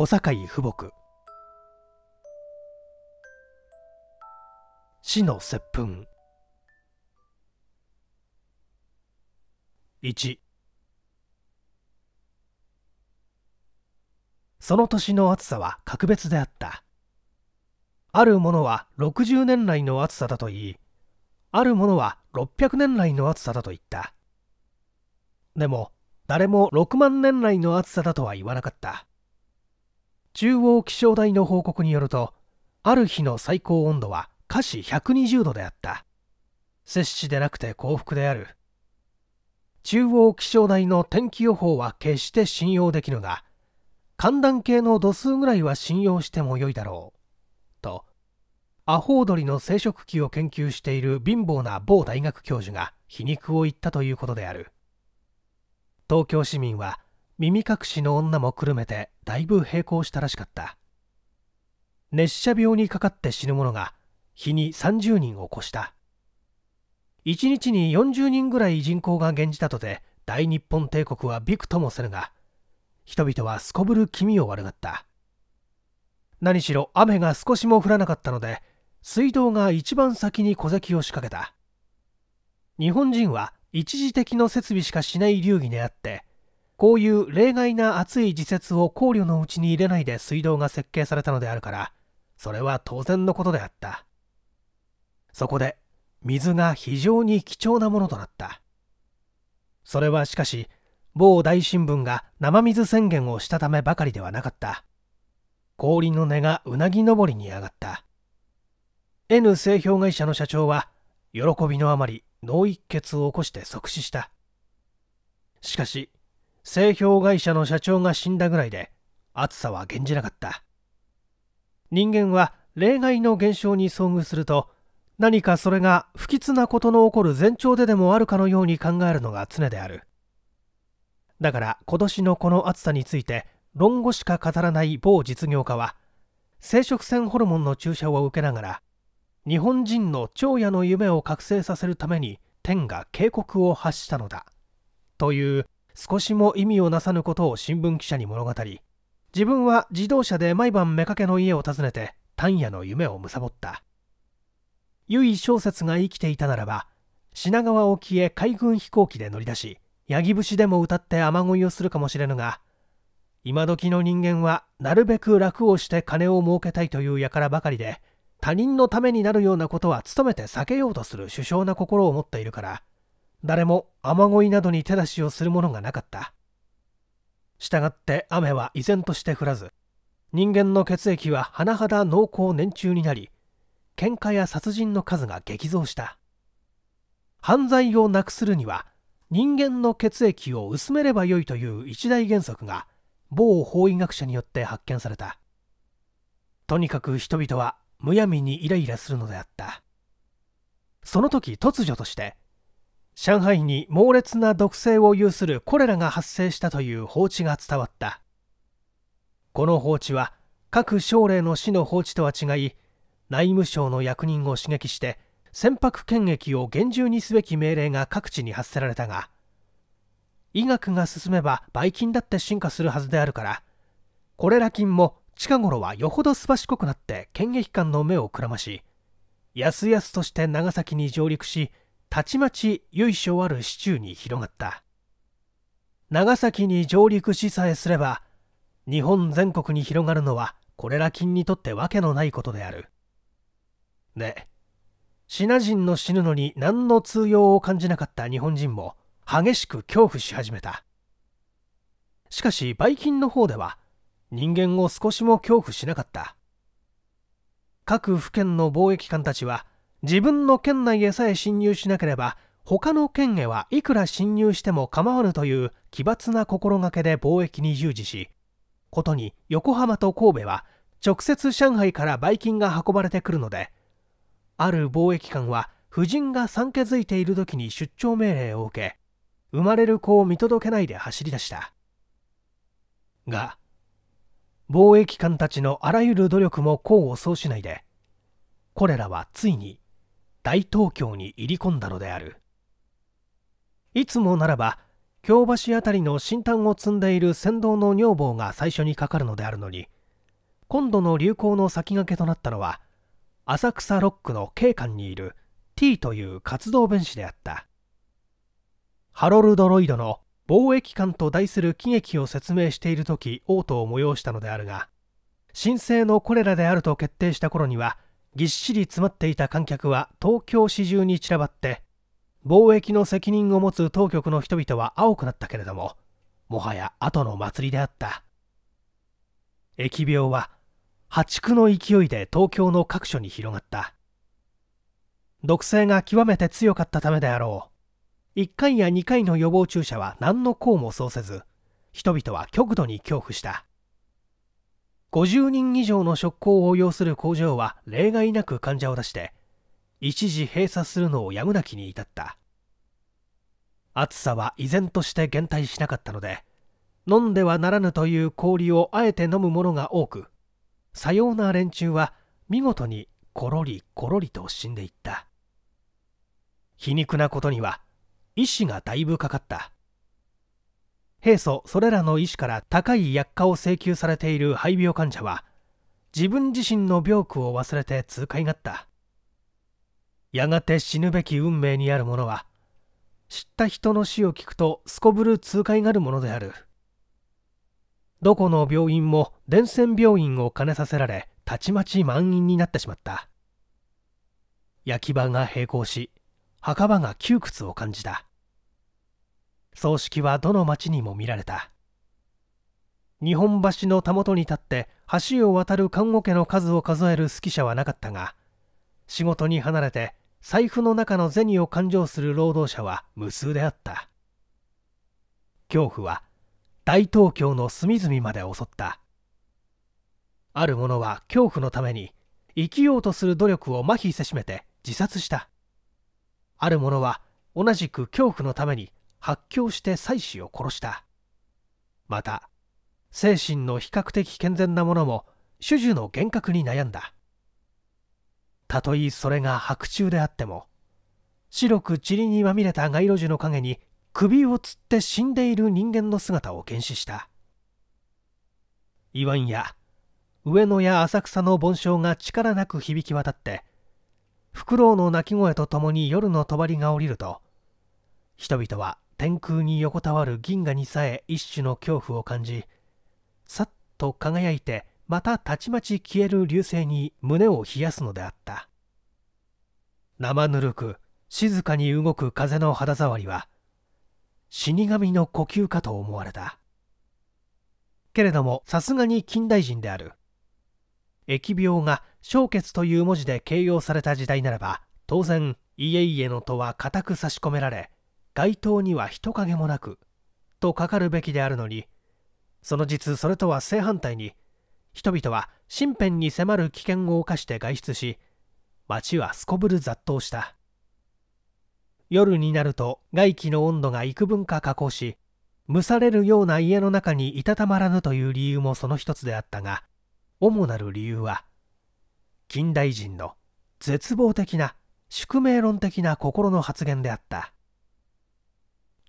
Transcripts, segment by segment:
小堺富木死の接吻1その年の暑さは格別であったあるものは60年来の暑さだと言いあるものは600年来の暑さだと言ったでも誰も6万年来の暑さだとは言わなかった中央気象台の報告によるとある日の最高温度は華氏120度であった摂氏でなくて幸福である中央気象台の天気予報は決して信用できぬが寒暖計の度数ぐらいは信用してもよいだろうとアホウドリの生殖期を研究している貧乏な某大学教授が皮肉を言ったということである東京市民は耳隠しの女もくるめてだいぶ並行したらしかった熱射病にかかって死ぬ者が日に30人を越した1日に40人ぐらい人口が減じたとて大日本帝国はびくともせぬが人々はすこぶる気味を悪がった何しろ雨が少しも降らなかったので水道が一番先に小関を仕掛けた日本人は一時的の設備しかしない流儀であってこういう例外な暑い時節を考慮のうちに入れないで水道が設計されたのであるからそれは当然のことであったそこで水が非常に貴重なものとなったそれはしかし某大新聞が生水宣言をしたためばかりではなかった氷の根がうなぎ登りに上がった N 製氷会社の社長は喜びのあまり脳一血を起こして即死したしかし製氷会社の社長が死んだぐらいで暑さは減じなかった人間は例外の現象に遭遇すると何かそれが不吉なことの起こる前兆ででもあるかのように考えるのが常であるだから今年のこの暑さについて論語しか語らない某実業家は生殖腺ホルモンの注射を受けながら日本人の長夜の夢を覚醒させるために天が警告を発したのだという少しも意味をなさぬことを新聞記者に物語り自分は自動車で毎晩妾の家を訪ねて丹野の夢を貪った由衣小説が生きていたならば品川沖へ海軍飛行機で乗り出し八木節でも歌って雨乞いをするかもしれぬが今時の人間はなるべく楽をして金を儲けたいという輩ばかりで他人のためになるようなことは努めて避けようとする首相な心を持っているから誰も雨乞いなどに手出しをするものがなかったしたがって雨は依然として降らず人間の血液は甚だ濃厚年中になり喧嘩や殺人の数が激増した犯罪をなくするには人間の血液を薄めればよいという一大原則が某法医学者によって発見されたとにかく人々はむやみにイライラするのであったその時突如として上海に猛烈な毒性を有するコレラが発生したという放置が伝わったこの放置は各省令の死の放置とは違い内務省の役人を刺激して船舶検疫を厳重にすべき命令が各地に発せられたが医学が進めばばい菌だって進化するはずであるからコレラ菌も近頃はよほどすばしこくなって検疫官の目をくらましやすやすとして長崎に上陸したちまち由緒ある市中に広がった長崎に上陸しさえすれば日本全国に広がるのはこれら金にとってわけのないことであるでシナ人の死ぬのに何の通用を感じなかった日本人も激しく恐怖し始めたしかしばい菌の方では人間を少しも恐怖しなかった各府県の貿易官たちは自分の県内へさえ侵入しなければ他の県へはいくら侵入しても構わぬという奇抜な心がけで貿易に従事しことに横浜と神戸は直接上海から売金が運ばれてくるのである貿易官は夫人が産気づいている時に出張命令を受け生まれる子を見届けないで走り出したが貿易官たちのあらゆる努力も功を奏しないでこれらはついに大東京に入り込んだのであるいつもならば京橋辺りの新炭を積んでいる船頭の女房が最初にかかるのであるのに今度の流行の先駆けとなったのは浅草ロックの警官にいる T という活動弁士であったハロルド・ロイドの貿易官と題する喜劇を説明している時王都を催したのであるが神聖のコレラであると決定した頃にはぎっしり詰まっていた観客は東京市中に散らばって貿易の責任を持つ当局の人々は青くなったけれどももはや後の祭りであった疫病は破竹の勢いで東京の各所に広がった毒性が極めて強かったためであろう1回や2回の予防注射は何の功も奏せず人々は極度に恐怖した50人以上の職工を要する工場は例外なく患者を出して一時閉鎖するのをやむなきに至った暑さは依然として減退しなかったので飲んではならぬという氷をあえて飲む者が多くさような連中は見事にコロリコロリと死んでいった皮肉なことには医師がだいぶかかった平素それらの医師から高い薬価を請求されている肺病患者は自分自身の病苦を忘れて痛快がったやがて死ぬべき運命にあるものは知った人の死を聞くとすこぶる痛快がるものであるどこの病院も伝染病院を兼ねさせられたちまち満員になってしまった焼き場が閉校し墓場が窮屈を感じた葬式はどの町にも見られた日本橋のたもとに立って橋を渡る看護家の数を数える好き者はなかったが仕事に離れて財布の中の銭を勘定する労働者は無数であった恐怖は大東京の隅々まで襲ったある者は恐怖のために生きようとする努力を麻痺せしめて自殺したある者は同じく恐怖のために発狂して妻子を殺したまた精神の比較的健全なものも主樹の幻覚に悩んだたとえそれが白昼であっても白く塵にまみれた街路樹の陰に首をつって死んでいる人間の姿を検視したいわんや上野や浅草の盆鐘が力なく響き渡ってフクロウの鳴き声とともに夜の帳が降りると人々は天空に横たわる銀河にさえ一種の恐怖を感じさっと輝いてまたたちまち消える流星に胸を冷やすのであった生ぬるく静かに動く風の肌触りは死神の呼吸かと思われたけれどもさすがに近代人である疫病が消血という文字で形容された時代ならば当然家々の戸は固く差し込められ街灯には人影もなくとかかるべきであるのにその実それとは正反対に人々は身辺に迫る危険を冒して外出し街はすこぶる雑踏した夜になると外気の温度が幾分か下降し蒸されるような家の中にいたたまらぬという理由もその一つであったが主なる理由は近代人の絶望的な宿命論的な心の発言であった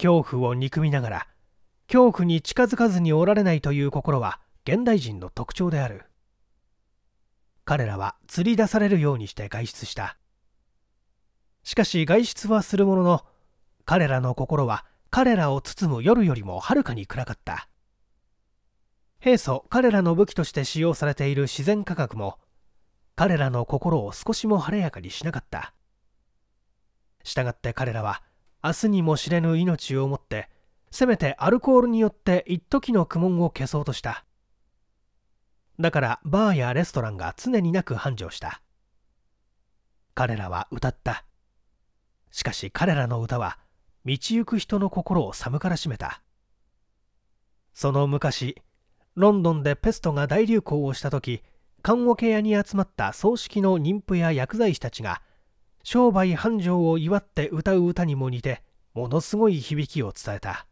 恐怖を憎みながら恐怖に近づかずにおられないという心は現代人の特徴である彼らは釣り出されるようにして外出したしかし外出はするものの彼らの心は彼らを包む夜よりもはるかに暗かった平素彼らの武器として使用されている自然科学も彼らの心を少しも晴れやかにしなかったしたがって彼らは明日にも知れぬ命をもってせめてアルコールによって一時の苦悶を消そうとしただからバーやレストランが常になく繁盛した彼らは歌ったしかし彼らの歌は道行く人の心を寒からしめたその昔ロンドンでペストが大流行をした時看護ケ屋に集まった葬式の妊婦や薬剤師たちが商売繁盛を祝って歌う歌にも似てものすごい響きを伝えた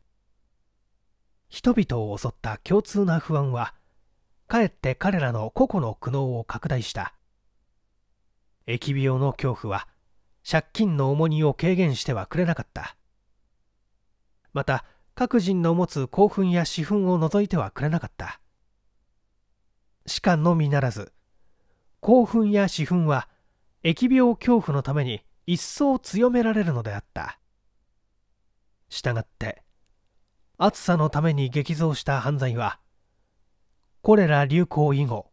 人々を襲った共通な不安はかえって彼らの個々の苦悩を拡大した疫病の恐怖は借金の重荷を軽減してはくれなかったまた各人の持つ興奮や私憤を除いてはくれなかった歯科のみならず興奮や私憤は疫病恐怖のために一層強められるのであったしたがって暑さのために激増した犯罪はコレラ流行以後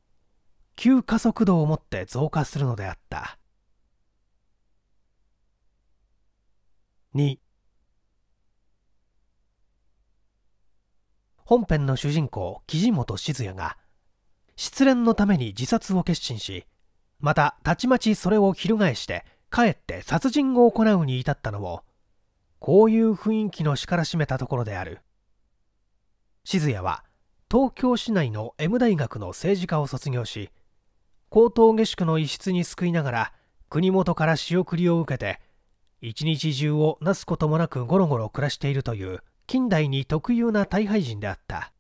急加速度をもって増加するのであった2本編の主人公木地本静也が失恋のために自殺を決心しまたたちまちそれを翻してかえって殺人を行うに至ったのもこういう雰囲気のしからしめたところである静也は東京市内の M 大学の政治家を卒業し高等下宿の一室に救いながら国元から仕送りを受けて一日中をなすこともなくゴロゴロ暮らしているという近代に特有な大敗人であった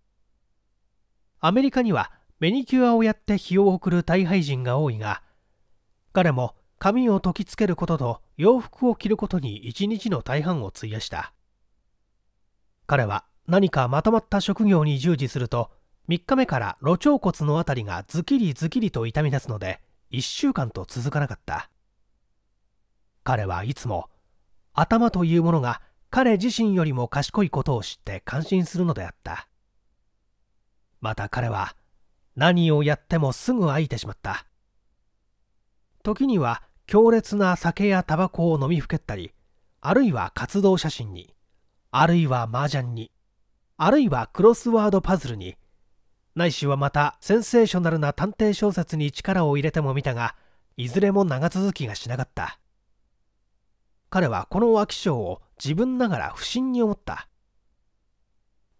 アメリカにはメニキュアをやって日を送る大敗人が多いが彼も髪を解きつけることと洋服を着ることに一日の大半を費やした彼は何かまとまった職業に従事すると3日目から路腸骨の辺りがズキリズキリと痛み出すので1週間と続かなかった彼はいつも頭というものが彼自身よりも賢いことを知って感心するのであったまた彼は何をやってもすぐ飽いてしまった時には強烈な酒やタバコを飲みふけったりあるいは活動写真にあるいは麻雀にあるいはクロスワードパズルにないしはまたセンセーショナルな探偵小説に力を入れても見たがいずれも長続きがしなかった彼はこの脇き性を自分ながら不審に思った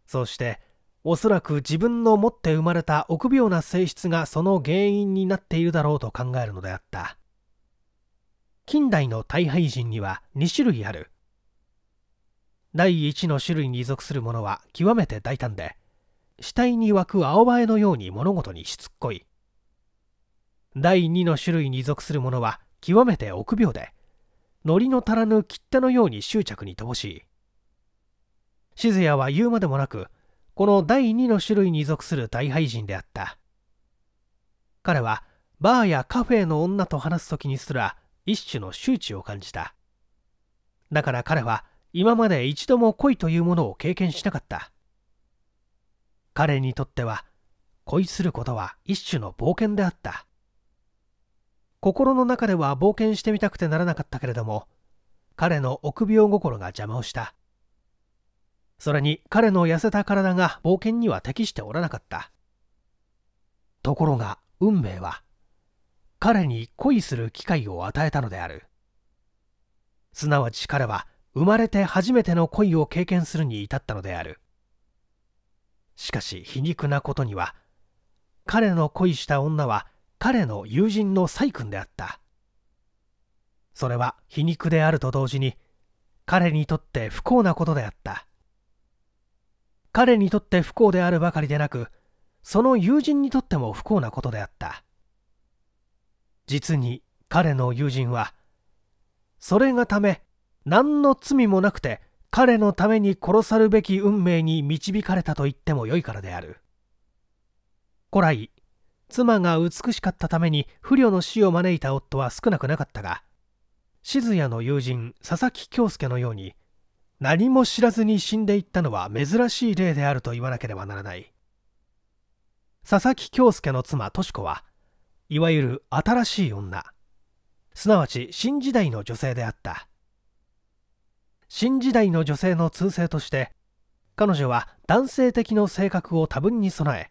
そしておそらく自分の持って生まれた臆病な性質がその原因になっているだろうと考えるのであった近代の大敗人には2種類ある第1の種類に属するものは極めて大胆で死体に湧く青葉えのように物事にしつっこい第2の種類に属するものは極めて臆病でノリの足らぬ切手のように執着に乏しい静也は言うまでもなくこの第2の種類に属する大廃人であった彼はバーやカフェの女と話す時にすら一種の周知を感じただから彼は今まで一度も恋というものを経験しなかった彼にとっては恋することは一種の冒険であった心の中では冒険してみたくてならなかったけれども彼の臆病心が邪魔をしたそれに彼の痩せた体が冒険には適しておらなかったところが運命は彼に恋する機会を与えたのであるすなわち彼は生まれて初めての恋を経験するに至ったのであるしかし皮肉なことには彼の恋した女は彼の友人のイ君であったそれは皮肉であると同時に彼にとって不幸なことであった彼にとって不幸であるばかりでなくその友人にとっても不幸なことであった実に彼の友人はそれがため何の罪もなくて彼のために殺さるべき運命に導かれたと言ってもよいからである古来妻が美しかったために不慮の死を招いた夫は少なくなかったが静谷の友人佐々木京介のように何も知らずに死んでいったのは珍しい例であると言わなければならない佐々木恭介の妻敏子はいわゆる新しい女すなわち新時代の女性であった新時代の女性の通性として彼女は男性的の性格を多分に備え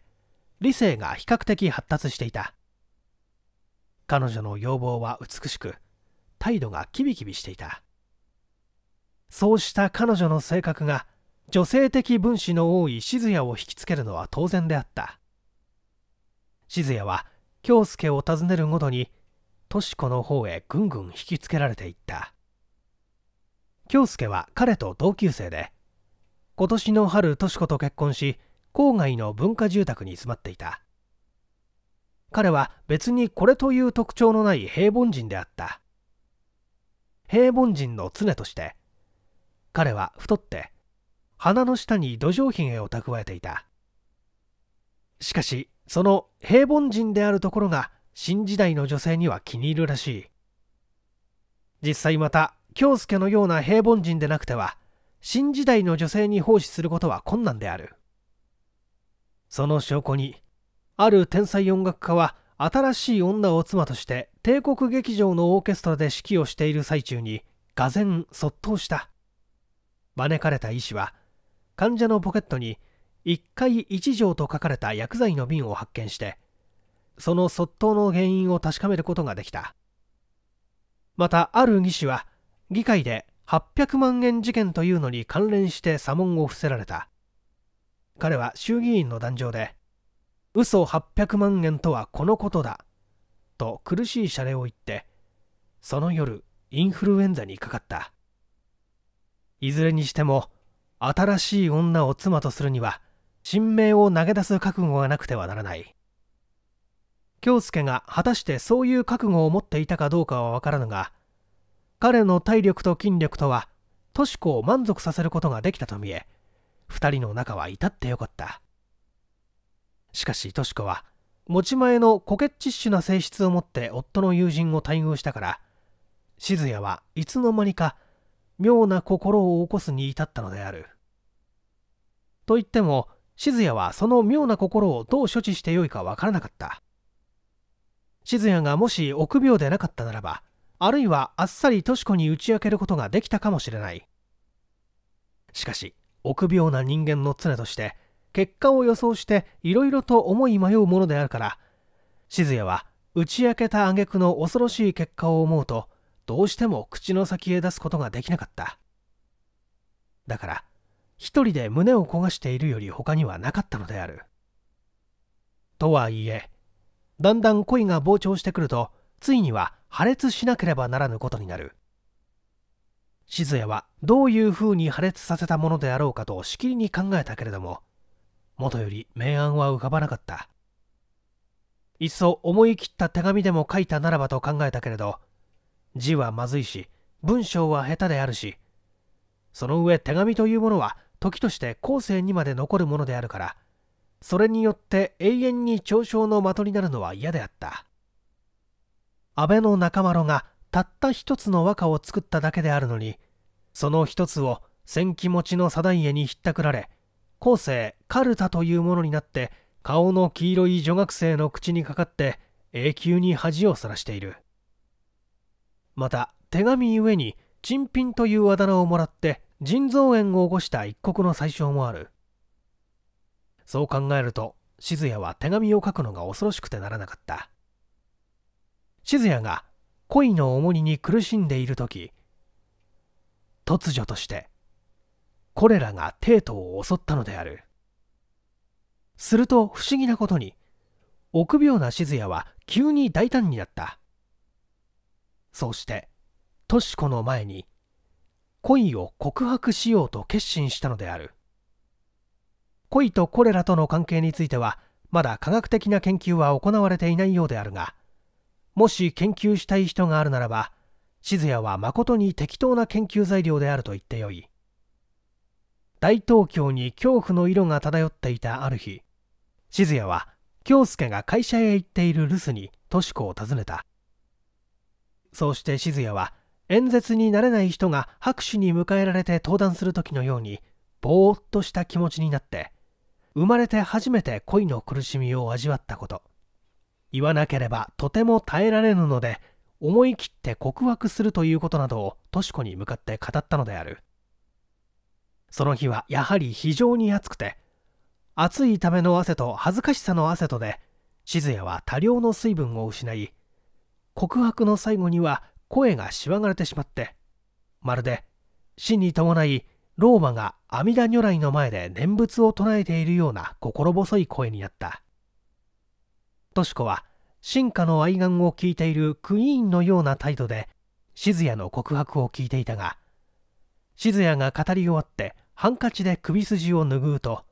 理性が比較的発達していた彼女の要望は美しく態度がキビキビしていたそうした彼女の性格が女性的分子の多い静也を引きつけるのは当然であった静也は京介を訪ねるごとに敏子の方へぐんぐん引きつけられていった京介は彼と同級生で今年の春敏子と結婚し郊外の文化住宅に住まっていた彼は別にこれという特徴のない平凡人であった平凡人の常として彼は太って鼻の下に土壌ひげを蓄えていたしかしその平凡人であるところが新時代の女性には気に入るらしい実際また京介のような平凡人でなくては新時代の女性に奉仕することは困難であるその証拠にある天才音楽家は新しい女を妻として帝国劇場のオーケストラで指揮をしている最中に俄然卒倒した招かれた医師は患者のポケットに1回1錠と書かれた薬剤の瓶を発見してその卒倒の原因を確かめることができたまたある技師は議会で800万円事件というのに関連して査問を伏せられた彼は衆議院の壇上で嘘800万円とはこのことだと苦しい謝礼を言ってその夜インフルエンザにかかったいずれにしても新しい女を妻とするには神明を投げ出す覚悟がなくてはならない京介が果たしてそういう覚悟を持っていたかどうかは分からぬが彼の体力と筋力とは敏子を満足させることができたと見え2人の仲は至ってよかったしかし敏子は持ち前のコケッチッシュな性質を持って夫の友人を待遇したから静也はいつの間にか妙な心を起こすに至ったのである。と言っても静也はその妙な心をどう処置してよいかわからなかった静也がもし臆病でなかったならばあるいはあっさりとし子に打ち明けることができたかもしれないしかし臆病な人間の常として結果を予想していろいろと思い迷うものであるから静也は打ち明けた挙句の恐ろしい結果を思うとどうしても口の先へ出すことができなかっただから一人で胸を焦がしているより他にはなかったのであるとはいえだんだん恋が膨張してくるとついには破裂しなければならぬことになる静也はどういうふうに破裂させたものであろうかとしきりに考えたけれどももとより明暗は浮かばなかったいっそ思い切った手紙でも書いたならばと考えたけれど字はまずいし文章は下手であるしその上手紙というものは時として後世にまで残るものであるからそれによって永遠に嘲笑の的になるのは嫌であった安倍の中間がたった一つの和歌を作っただけであるのにその一つを千気持ちの定家にひったくられ後世カルタというものになって顔の黄色い女学生の口にかかって永久に恥をさらしているまた手紙ゆえに珍品というあだ名をもらって腎臓炎を起こした一国の最小もあるそう考えると静也は手紙を書くのが恐ろしくてならなかった静也が恋の重荷に苦しんでいる時突如としてコレラが帝都を襲ったのであるすると不思議なことに臆病な静也は急に大胆になったそうしてとし子の前に恋を告白しようと決心したのである恋とコレラとの関係についてはまだ科学的な研究は行われていないようであるがもし研究したい人があるならば静也は誠に適当な研究材料であると言ってよい大東京に恐怖の色が漂っていたある日静也は京介が会社へ行っている留守に敏子を訪ねたそうして静也は演説に慣れない人が拍手に迎えられて登壇する時のようにぼーっとした気持ちになって生まれて初めて恋の苦しみを味わったこと言わなければとても耐えられぬので思い切って告白するということなどをとし子に向かって語ったのであるその日はやはり非常に暑くて暑いための汗と恥ずかしさの汗とで静也は多量の水分を失い告白の最後には声がしわがれてしまってまるで死に伴いローマが阿弥陀如来の前で念仏を唱えているような心細い声になったとしこは進化の愛願を聞いているクイーンのような態度で静也の告白を聞いていたが静也が語り終わってハンカチで首筋を拭うと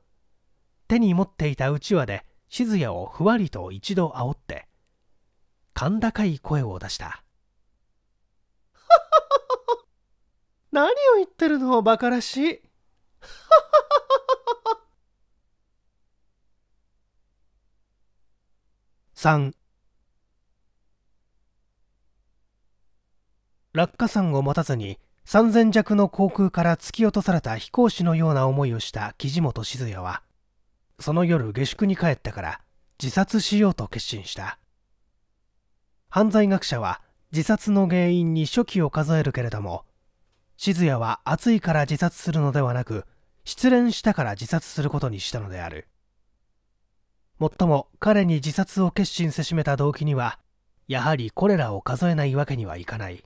手に持っていたうちわで静也をふわりと一度煽って甲高い声を出した 何を言ってるのバカらしい3 落下山を持たずに3000弱の航空から突き落とされた飛行士のような思いをした木地本静也はその夜下宿に帰ってから自殺しようと決心した犯罪学者は自殺の原因に初期を数えるけれども静也は暑いから自殺するのではなく失恋したから自殺することにしたのであるもっとも彼に自殺を決心せしめた動機にはやはりこれらを数えないわけにはいかない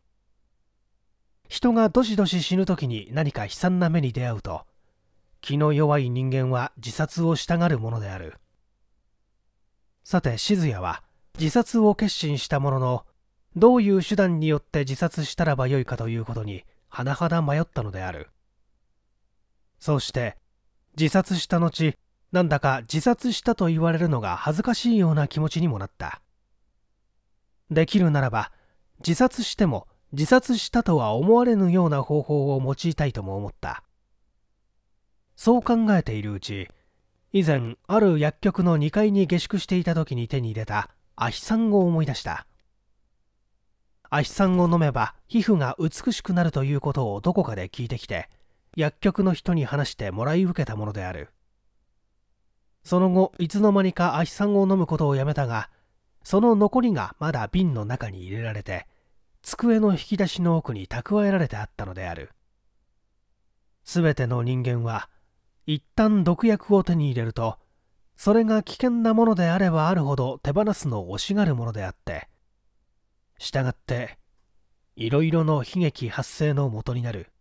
人がどしどし死ぬ時に何か悲惨な目に出会うと気の弱い人間は自殺をしたがるものであるさて静也は自殺を決心したもののどういう手段によって自殺したらばよいかということに甚だ迷ったのであるそうして自殺した後なんだか自殺したと言われるのが恥ずかしいような気持ちにもなったできるならば自殺しても自殺したとは思われぬような方法を用いたいとも思ったそう考えているうち以前ある薬局の2階に下宿していた時に手に入れたアヒ酸を思い出したアヒ酸を飲めば皮膚が美しくなるということをどこかで聞いてきて薬局の人に話してもらい受けたものであるその後いつの間にかアヒ酸を飲むことをやめたがその残りがまだ瓶の中に入れられて机の引き出しの奥に蓄えられてあったのであるすべての人間は一旦毒薬を手に入れるとそれが危険なものであればあるほど手放すのを惜しがるものであって従っていろいろの悲劇発生のもとになる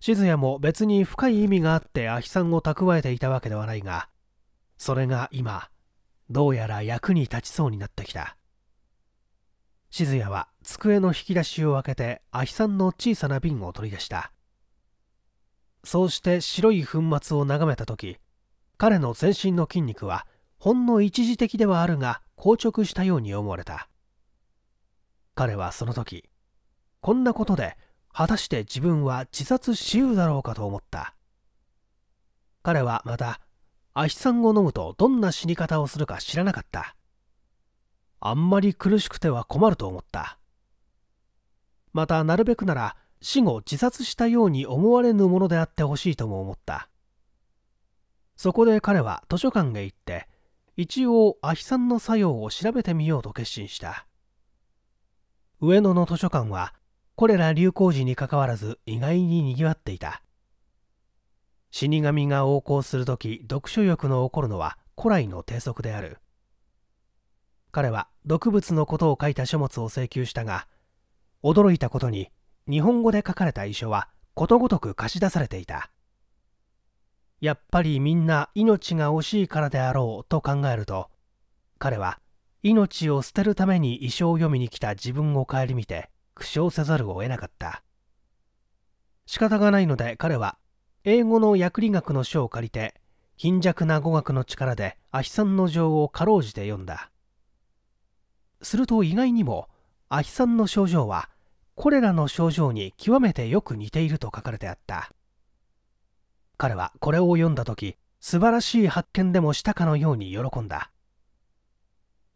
静也も別に深い意味があってアヒさんを蓄えていたわけではないがそれが今どうやら役に立ちそうになってきた静也は机の引き出しを開けてアヒさんの小さな瓶を取り出したそうして白い粉末を眺めた時彼の全身の筋肉はほんの一時的ではあるが硬直したように思われた彼はその時こんなことで果たして自分は自殺しうだろうかと思った彼はまたアヒ酸を飲むとどんな死に方をするか知らなかったあんまり苦しくては困ると思ったまたなるべくなら死後自殺したように思われぬものであってほしいとも思ったそこで彼は図書館へ行って一応アヒ酸の作用を調べてみようと決心した上野の図書館はコレラ流行時にかかわらず意外ににぎわっていた死神が横行する時読書欲の起こるのは古来の低速である彼は毒物のことを書いた書物を請求したが驚いたことに日本語で書かれた遺書はことごとく貸し出されていたやっぱりみんな命が惜しいからであろうと考えると彼は命を捨てるために遺書を読みに来た自分を顧みて苦笑せざるを得なかった仕方がないので彼は英語の薬理学の書を借りて貧弱な語学の力でアヒさんの情をかろうじて読んだすると意外にもアヒさんの症状はこれらの症状に極めてよく似ていると書かれてあった彼はこれを読んだ時素晴らしい発見でもしたかのように喜んだ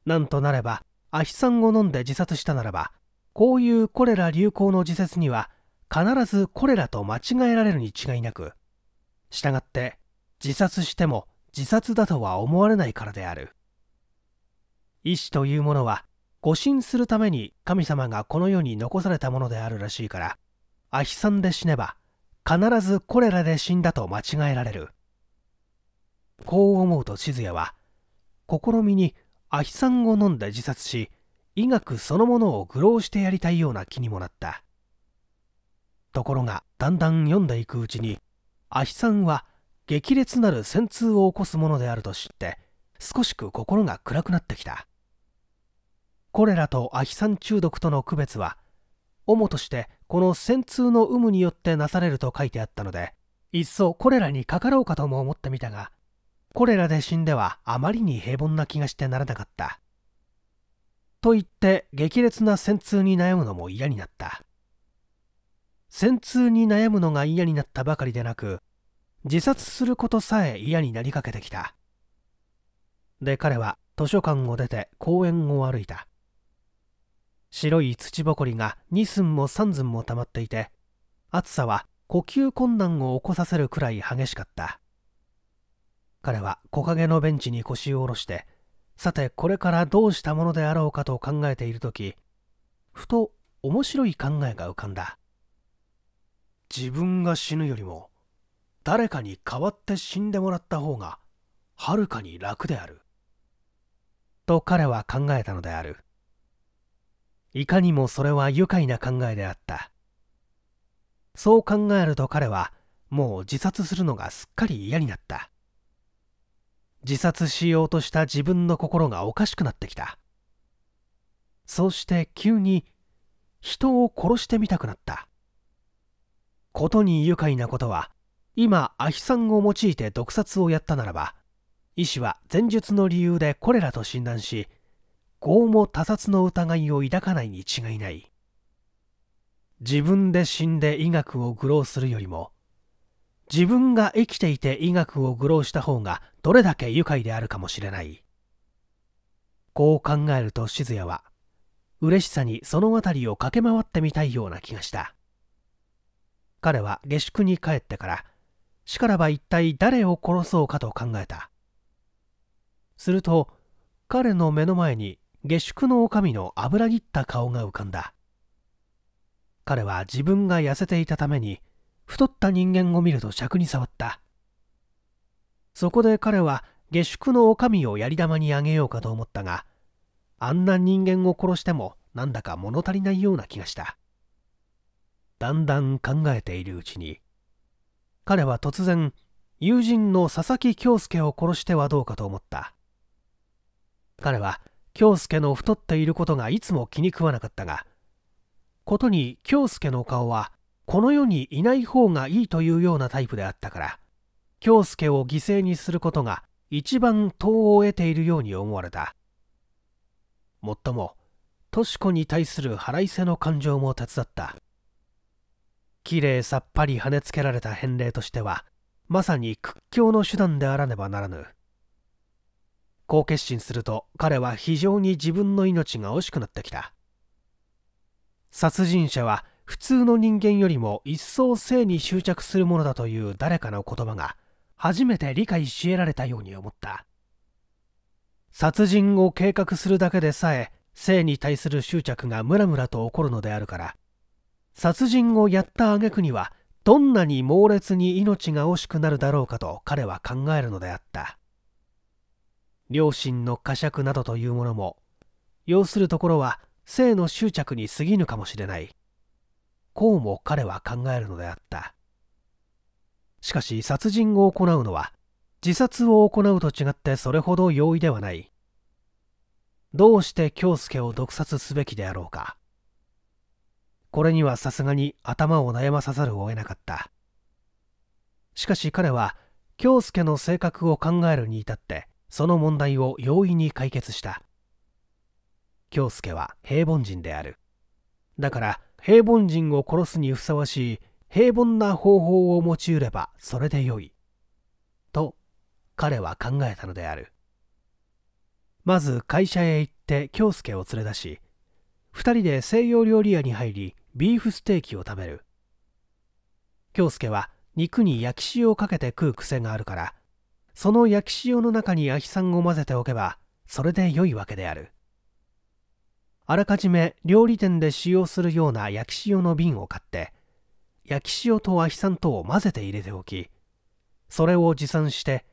なんとなればアヒ酸を飲んで自殺したならばこういうコレラ流行の自説には必ずコレラと間違えられるに違いなくしたがって自殺しても自殺だとは思われないからである医師というものは誤診するために神様がこの世に残されたものであるらしいからアヒ酸で死ねば必ずコレラで死んだと間違えられるこう思うと静也は試みにアヒ酸を飲んで自殺し医学そのものを愚弄してやりたいような気にもなったところがだんだん読んでいくうちにアヒ酸は激烈なる戦痛を起こすものであると知って少しく心が暗くなってきたコレラとアヒ酸中毒との区別は主としてこの戦通の有無によってなされると書いてあったのでいっそこれらにかかろうかとも思ってみたがこれらで死んではあまりに平凡な気がしてならなかったと言って激烈な戦痛に悩むのも嫌になった戦痛に悩むのが嫌になったばかりでなく自殺することさえ嫌になりかけてきたで彼は図書館を出て公園を歩いた白い土ぼこりが2寸も3寸も溜まっていて暑さは呼吸困難を起こさせるくらい激しかった彼は木陰のベンチに腰を下ろしてさてこれからどうしたものであろうかと考えている時ふと面白い考えが浮かんだ自分が死ぬよりも誰かに代わって死んでもらった方がはるかに楽であると彼は考えたのであるいかにもそれは愉快な考えであったそう考えると彼はもう自殺するのがすっかり嫌になった自殺しようとした自分の心がおかしくなってきたそして急に人を殺してみたくなったことに愉快なことは今アヒんを用いて毒殺をやったならば医師は前述の理由でコレラと診断し業も他殺の疑いを抱かないに違いない自分で死んで医学を愚弄するよりも自分が生きていて医学を愚弄した方がどれだけ愉快であるかもしれないこう考えると静也は嬉しさにその辺りを駆け回ってみたいような気がした彼は下宿に帰ってからしからば一体誰を殺そうかと考えたすると彼の目の前に下宿の女将の油ぎった顔が浮かんだ彼は自分が痩せていたために太った人間を見ると尺に触ったそこで彼は下宿の女将をやり玉にあげようかと思ったがあんな人間を殺してもなんだか物足りないような気がしただんだん考えているうちに彼は突然友人の佐々木京介を殺してはどうかと思った彼は京介の太っていることがいつも気に食わなかったがことに京介の顔はこの世にいない方がいいというようなタイプであったから京介を犠牲にすることが一番党を得ているように思われたもっとも敏子に対する腹いせの感情も手伝ったきれいさっぱり跳ねつけられた返礼としてはまさに屈強の手段であらねばならぬこう決心すると彼は非常に自分の命が惜しくなってきた殺人者は普通の人間よりも一層性に執着するものだという誰かの言葉が初めて理解し得られたように思った殺人を計画するだけでさえ性に対する執着がムラムラと起こるのであるから殺人をやった挙句にはどんなに猛烈に命が惜しくなるだろうかと彼は考えるのであった両親の呵責などというものも要するところは性の執着に過ぎぬかもしれないこうも彼は考えるのであったしかし殺人を行うのは自殺を行うと違ってそれほど容易ではないどうして京介を毒殺すべきであろうかこれにはさすがに頭を悩まさざるを得なかったしかし彼は京介の性格を考えるに至ってその問題を容易に解決した京介は平凡人であるだから平凡人を殺すにふさわしい平凡な方法を用いればそれでよいと彼は考えたのであるまず会社へ行って京介を連れ出し2人で西洋料理屋に入りビーフステーキを食べる京介は肉に焼き塩をかけて食う癖があるからその焼き塩の中にアヒ酸を混ぜておけばそれで良いわけであるあらかじめ料理店で使用するような焼き塩の瓶を買って焼き塩とアヒ酸とを混ぜて入れておきそれを持参して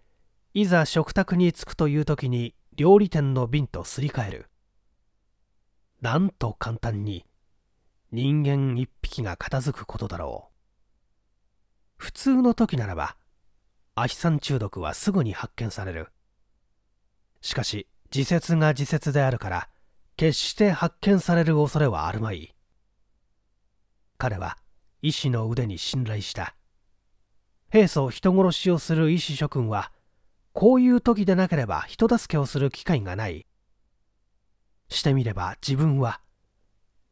いざ食卓に着くという時に料理店の瓶とすり替えるなんと簡単に人間一匹が片付くことだろう普通の時ならばアヒ酸中毒はすぐに発見されるしかし自説が自説であるから決して発見される恐れはあるまい彼は医師の腕に信頼した平素人殺しをする医師諸君はこういう時でなければ人助けをする機会がないしてみれば自分は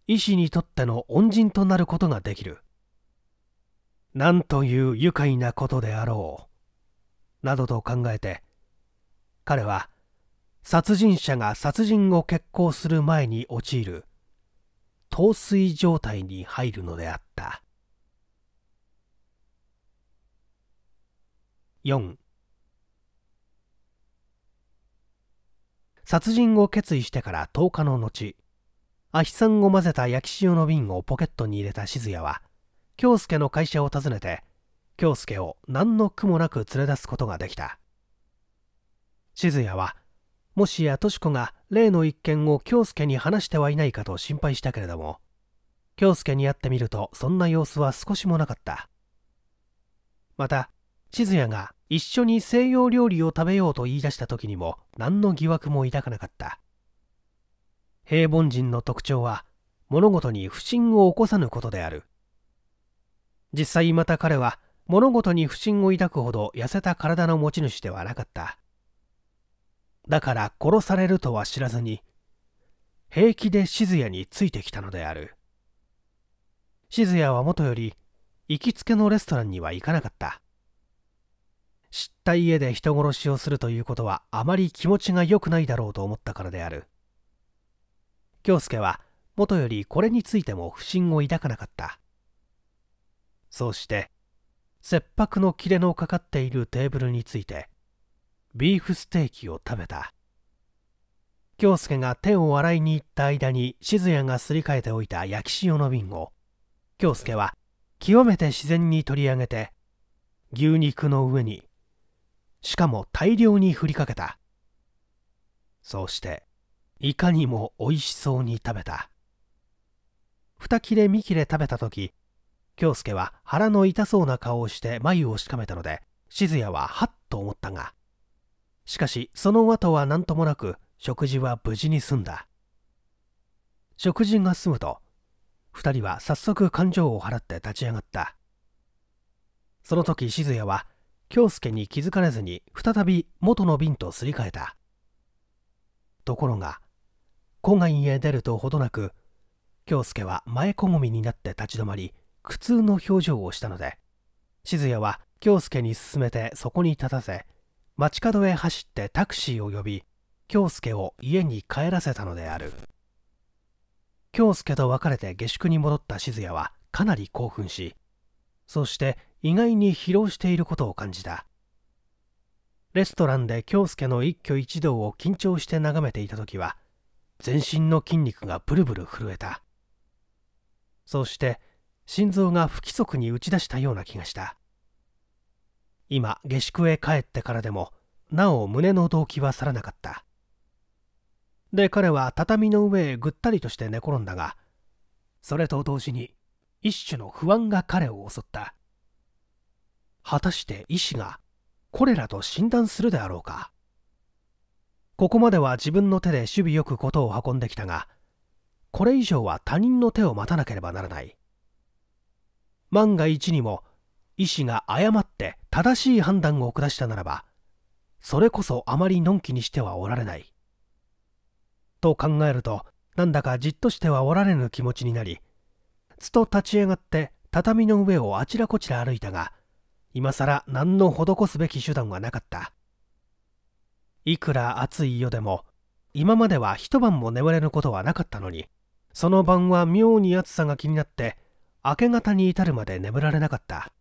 医師にとっての恩人となることができるなんという愉快なことであろうなどと考えて彼は殺人者が殺人を決行する前に陥る陶酔状態に入るのであった4殺人を決意してから10日の後アヒ酸を混ぜた焼き塩の瓶をポケットに入れた静也は京介の会社を訪ねて京介を何の苦もなく連れ出すことができた静也はもしやとし子が例の一件を京介に話してはいないかと心配したけれども京介に会ってみるとそんな様子は少しもなかったまた静也が一緒に西洋料理を食べようと言い出した時にも何の疑惑も抱かなかった平凡人の特徴は物事に不信を起こさぬことである実際また彼は物事に不信を抱くほど痩せた体の持ち主ではなかっただから殺されるとは知らずに平気で静也についてきたのである静也はもとより行きつけのレストランには行かなかった知った家で人殺しをするということはあまり気持ちが良くないだろうと思ったからである京介はもとよりこれについても不信を抱かなかったそうして切迫の切れのかかっているテーブルについてビーフステーキを食べた京介が手を洗いに行った間に静也がすり替えておいた焼き塩の瓶を京介は極めて自然に取り上げて牛肉の上にしかも大量に振りかけたそうしていかにも美味しそうに食べた二切れ三切れ食べた時京介は腹の痛そうな顔をして眉をしかめたので静也ははっと思ったがしかしその後は何ともなく食事は無事に済んだ食事が済むと2人は早速感情を払って立ち上がったその時静也は京介に気づかれずに再び元の瓶とすり替えたところが郊外へ出るとほどなく京介は前こごみになって立ち止まり苦痛の表情をしたので静也は京介に勧めてそこに立たせ街角へ走ってタクシーを呼び京介を家に帰らせたのである京介と別れて下宿に戻った静也はかなり興奮しそして意外に疲労していることを感じたレストランで京介の一挙一動を緊張して眺めていた時は全身の筋肉がブルブル震えたそして心臓が不規則に打ち出したような気がした今下宿へ帰ってからでもなお胸の動機は去らなかったで彼は畳の上へぐったりとして寝転んだがそれと同時に一種の不安が彼を襲った果たして医師がコレラと診断するであろうかここまでは自分の手で守備よく事を運んできたがこれ以上は他人の手を待たなければならない万が一にも医師が誤って正しい判断を下したならばそれこそあまりのんきにしてはおられないと考えるとなんだかじっとしてはおられぬ気持ちになりつと立ち上がって畳の上をあちらこちら歩いたが今さら何の施すべき手段はなかったいくら暑い夜でも今までは一晩も眠れることはなかったのにその晩は妙に暑さが気になって明け方に至るまで眠られなかった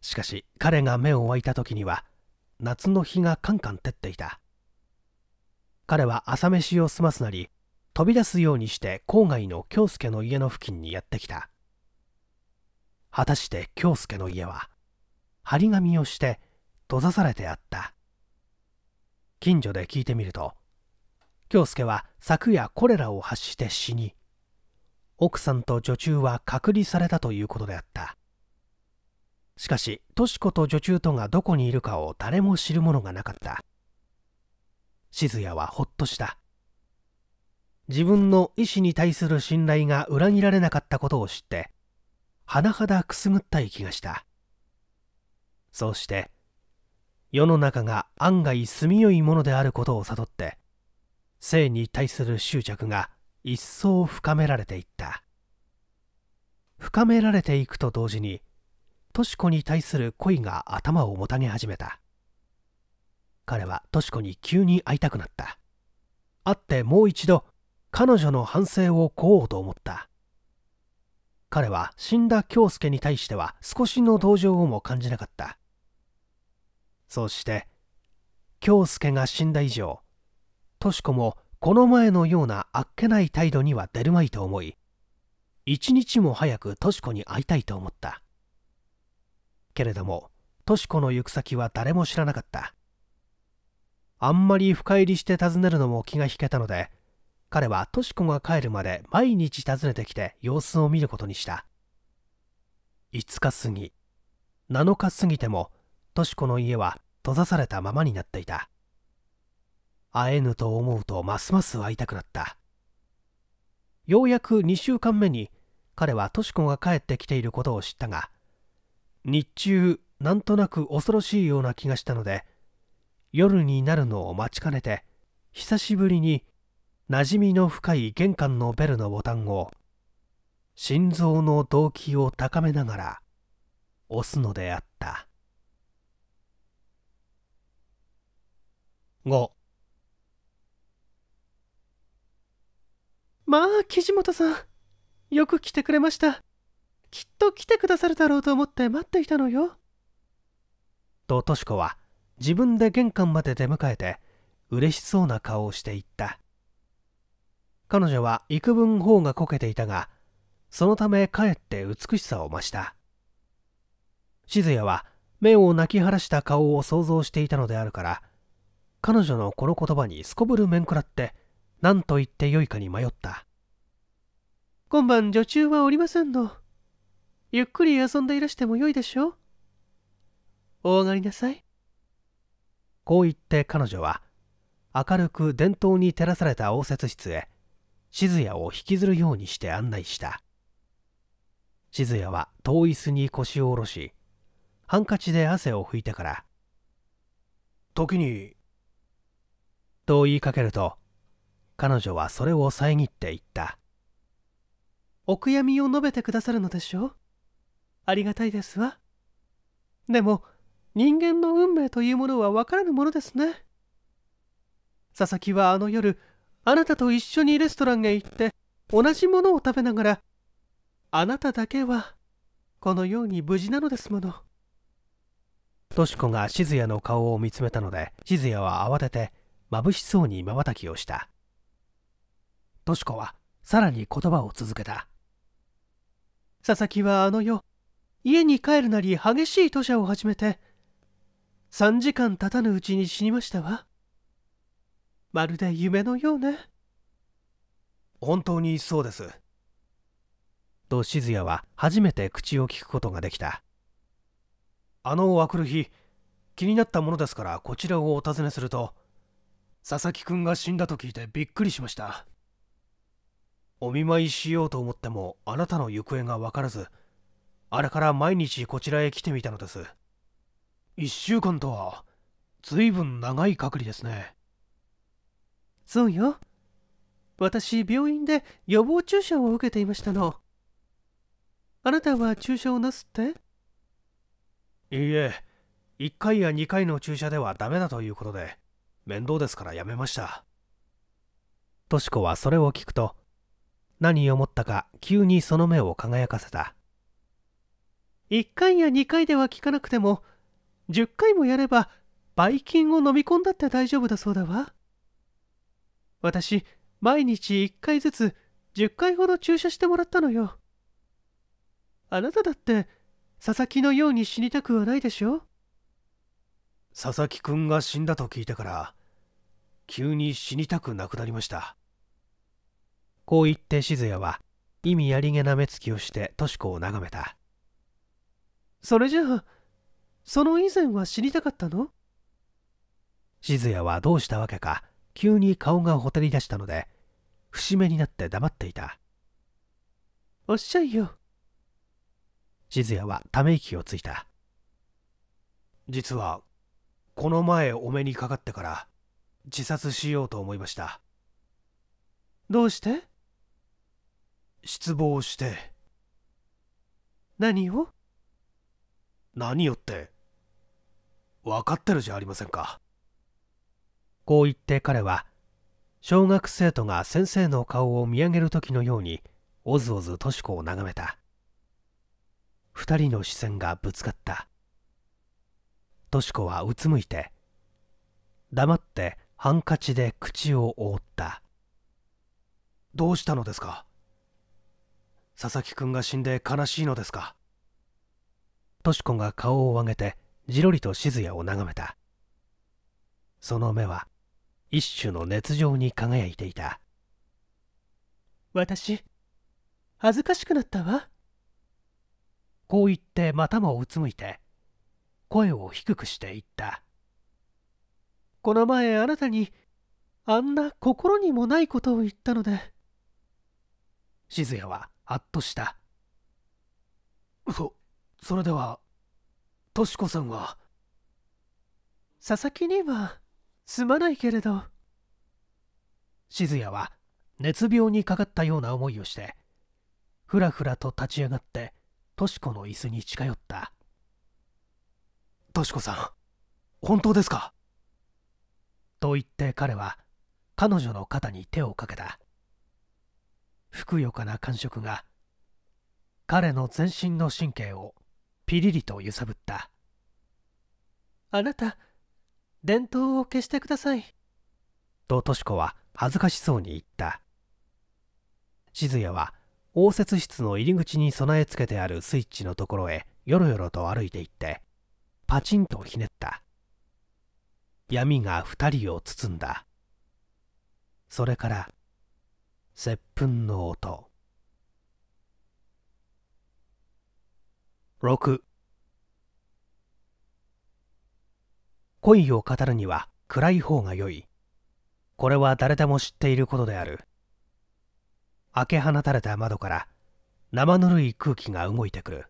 しかし彼が目を開いた時には夏の日がカンカン照っていた彼は朝飯を済ますなり飛び出すようにして郊外の京介の家の付近にやってきた果たして京介の家は張り紙をして閉ざされてあった近所で聞いてみると京介は昨夜コレラを発して死に奥さんと女中は隔離されたということであったしかし敏子と女中とがどこにいるかを誰も知るものがなかった静也はほっとした自分の意思に対する信頼が裏切られなかったことを知って甚だくすぐったい気がしたそうして世の中が案外住みよいものであることを悟って性に対する執着が一層深められていった深められていくと同時にとし子に対する恋が頭をもたげ始めた彼はとし子に急に会いたくなった会ってもう一度彼女の反省をこうと思った彼は死んだ京介に対しては少しの同情をも感じなかったそして京介が死んだ以上とし子もこの前のようなあっけない態度には出るまいと思い一日も早くとし子に会いたいと思ったけれどもとし子の行く先は誰も知らなかったあんまり深入りして尋ねるのも気が引けたので彼はとし子が帰るまで毎日訪ねてきて様子を見ることにした5日過ぎ7日過ぎてもとし子の家は閉ざされたままになっていた会えぬと思うとますます会いたくなったようやく2週間目に彼はとし子が帰ってきていることを知ったが日中なんとなく恐ろしいような気がしたので夜になるのを待ちかねて久しぶりに馴染みの深い玄関のベルのボタンを心臓の動機を高めながら押すのであった5まあ、岸本さん。よく来てくれました。きっと来てくださるだろうと思って待っていたのよ。と、とし子は、自分で玄関まで出迎えて、嬉しそうな顔をしていった。彼女は幾分頬がこけていたが、そのためかえって美しさを増した。静也は、目を泣き晴らした顔を想像していたのであるから、彼女のこの言葉にすこぶる面食らって、何と言ってよいかに迷った。今晩女中はおりませんの。ゆっくり遊んでいらしてもよいでしょう。お上がりなさい。こう言って彼女は、明るく伝統に照らされた応接室へ、静也を引きずるようにして案内した。静也は遠い椅子に腰を下ろし、ハンカチで汗を拭いてから、時に、と言いかけると、彼女はそれを遮って言ったお悔やみを述べてくださるのでしょうありがたいですわでも人間の運命というものは分からぬものですね佐々木はあの夜あなたと一緒にレストランへ行って同じものを食べながらあなただけはこのように無事なのですものとし子が静也の顔を見つめたので静也は慌てて眩しそうにまばたきをしたとしはさらに言葉を続けた佐々木はあの夜家に帰るなり激しい吐瀉を始めて3時間経たぬうちに死にましたわまるで夢のようね本当にそうですと静也は初めて口を聞くことができたあのあくる日気になったものですからこちらをお尋ねすると佐々木くんが死んだと聞いてびっくりしましたお見舞いしようと思ってもあなたの行方が分からずあれから毎日こちらへ来てみたのです1週間とはずいぶん長い隔離ですねそうよ私病院で予防注射を受けていましたのあなたは注射をなすっていいえ1回や2回の注射ではダメだということで面倒ですからやめましたとしこはそれを聞くと何を思ったか急にその目を輝かせた1回や2回では効かなくても10回もやればばい菌を飲み込んだって大丈夫だそうだわ私毎日1回ずつ10回ほど注射してもらったのよあなただって佐々木のように死にたくはないでしょ佐々木くんが死んだと聞いてから急に死にたくなくなりましたこう言って静也は意味ありげな目つきをしてとし子を眺めたそれじゃあその以前は知りたかったの静也はどうしたわけか急に顔がほてり出したので節目になって黙っていたおっしゃいよ静也はため息をついた実はこの前お目にかかってから自殺しようと思いましたどうして失望して何を何をって分かってるじゃありませんかこう言って彼は小学生徒が先生の顔を見上げる時のようにおずおずとし子を眺めた2人の視線がぶつかったとし子はうつむいて黙ってハンカチで口を覆ったどうしたのですか佐々木くんが死んで悲しいのですかとしこが顔を上げてじろりと静也を眺めたその目は一種の熱情に輝いていた私恥ずかしくなったわこう言ってまたもうつむいて声を低くして言ったこの前あなたにあんな心にもないことを言ったので静也はあっとしたそそれではとしこさんは佐々木にはすまないけれど静也は熱病にかかったような思いをしてふらふらと立ち上がってとし子の椅子に近寄ったとしこさん本当ですかと言って彼は彼女の肩に手をかけたふくよかな感触が彼の全身の神経をピリリと揺さぶったあなた伝統を消してくださいととし子は恥ずかしそうに言った静也は応接室の入り口に備え付けてあるスイッチのところへよろよろと歩いていってパチンとひねった闇が2人を包んだそれから接吻の音6恋を語るには暗い方が良いこれは誰でも知っていることである開け放たれた窓から生ぬるい空気が動いてくる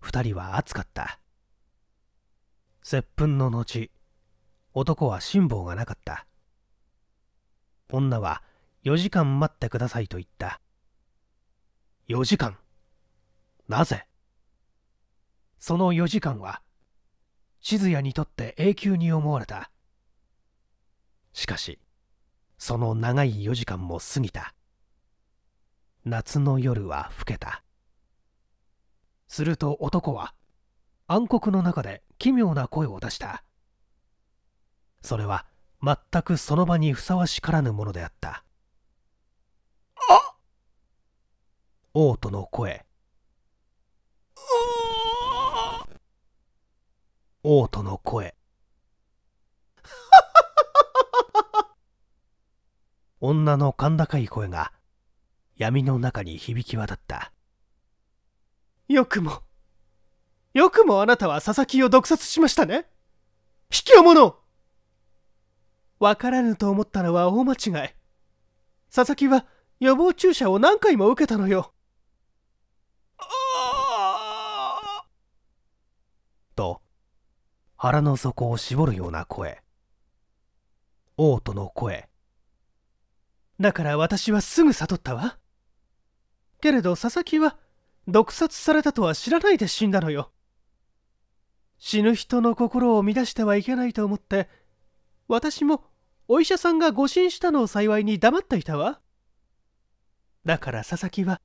二人は暑かった接吻の後男は辛抱がなかった女は4時間待ってくださいと言った。4時間なぜその4時間は、静也にとって永久に思われた。しかし、その長い4時間も過ぎた。夏の夜は更けた。すると男は、暗黒の中で奇妙な声を出した。それは、全くその場にふさわしからぬものであった。王都の声王都の声女の甲高い声が闇の中に響き渡ったよくもよくもあなたは佐々木を毒殺しましたね卑怯者わからぬと思ったのは大間違い佐々木は予防注射を何回も受けたのよと腹の底を絞るような声王都の声だから私はすぐ悟ったわけれど佐々木は毒殺されたとは知らないで死んだのよ死ぬ人の心を乱してはいけないと思って私もお医者さんが誤診したのを幸いに黙っていたわだから佐々木は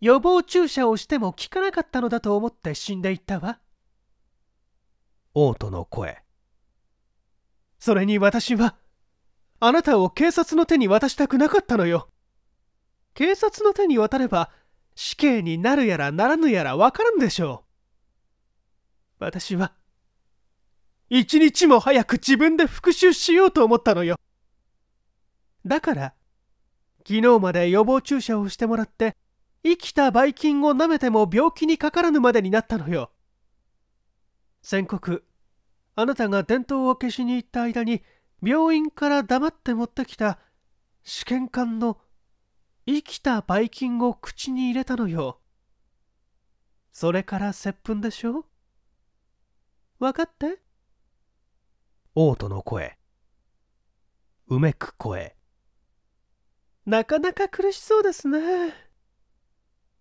予防注射をしても効かなかったのだと思って死んでいったわ王都の声それに私はあなたを警察の手に渡したくなかったのよ警察の手に渡れば死刑になるやらならぬやらわからんでしょう私は一日も早く自分で復讐しようと思ったのよだから昨日まで予防注射をしてもらって生きたばい菌を舐めても病気にかからぬまでになったのよ宣告あなたが伝統を消しに行った間に病院から黙って持ってきた試験管の生きたばい菌を口に入れたのよそれから接吻でしょ分かって王都の声うめく声なかなか苦しそうですね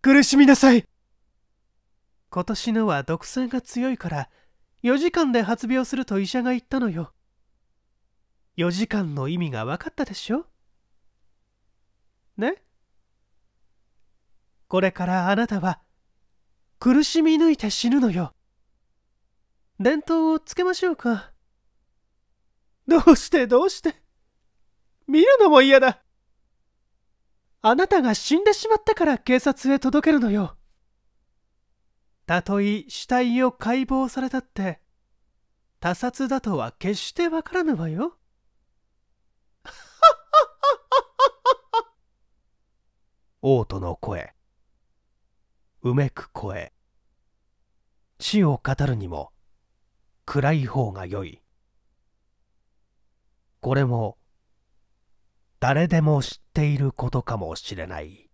苦しみなさい今年のは毒性が強いから4時間で発病すると医者が言ったのよ4時間の意味が分かったでしょねこれからあなたは苦しみ抜いて死ぬのよ伝統をつけましょうかどうしてどうして見るのも嫌だあなたが死んでしまったから警察へ届けるのよたとえ死体を解剖されたって他殺だとは決してわからぬわよ。王都の声うめく声死を語るにも暗い方が良いこれも誰でも知っていることかもしれない